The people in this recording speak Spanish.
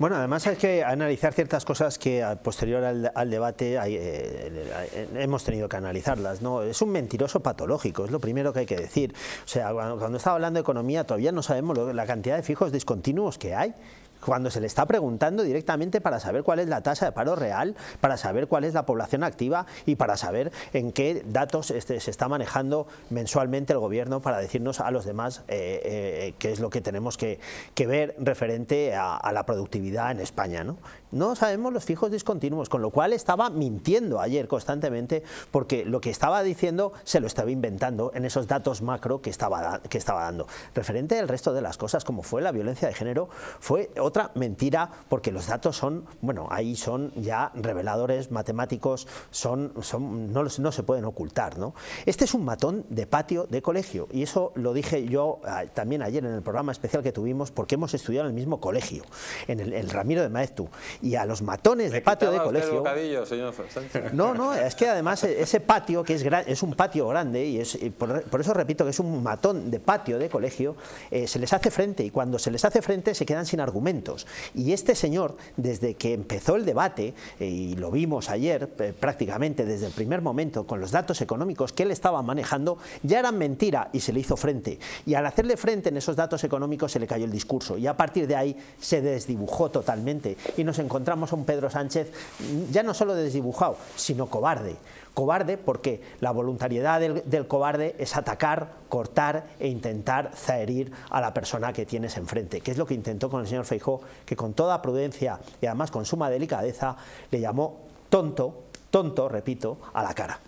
Bueno, además hay que analizar ciertas cosas que posterior al, debate eh, eh, hemos tenido que analizarlas. ¿no? Es un mentiroso patológico, es lo primero que hay que decir. O sea, cuando, estaba hablando de economía todavía no sabemos la cantidad de fijos discontinuos que hay cuando se le está preguntando directamente para saber cuál es la tasa de paro real, para saber cuál es la población activa y para saber en qué datos este, se está manejando mensualmente el gobierno para decirnos a los demás eh, eh, qué es lo que tenemos que, ver referente a, la productividad en España. ¿no? no sabemos los fijos discontinuos, con lo cual estaba mintiendo ayer constantemente porque lo que estaba diciendo se lo estaba inventando en esos datos macro que estaba, que estaba dando. Referente al resto de las cosas, como fue la violencia de género, fue otra mentira, porque los datos son, bueno, ahí son ya reveladores matemáticos, son, son no, no se pueden ocultar. ¿no? Este es un matón de patio de colegio, y eso lo dije yo ah, también ayer en el programa especial que tuvimos, porque hemos estudiado en el mismo colegio, en el, Ramiro de maestú y a los matones de patio de colegio... no, no, es que además e-, ese patio, que es, gran, es un patio grande, y, es, por, eso repito que es un matón de patio de colegio, eh, se les hace frente, y cuando se les hace frente se quedan sin argumentos y este señor, desde que empezó el debate, eh, y lo vimos ayer eh, prácticamente desde el primer momento con los datos económicos que él estaba manejando, ya eran mentira y se le hizo frente. Y al hacerle frente en esos datos económicos se le cayó el discurso. Y a partir de ahí se desdibujó totalmente. Y nos encontramos a un Pedro Sánchez mm, ya no solo desdibujado, sino cobarde. Cobarde porque la voluntariedad del, cobarde es atacar, cortar e intentar zaherir a la persona que tienes enfrente, que es lo que intentó con el señor Feijóo que con toda prudencia y además con suma delicadeza le llamó tonto, tonto, repito, a la cara.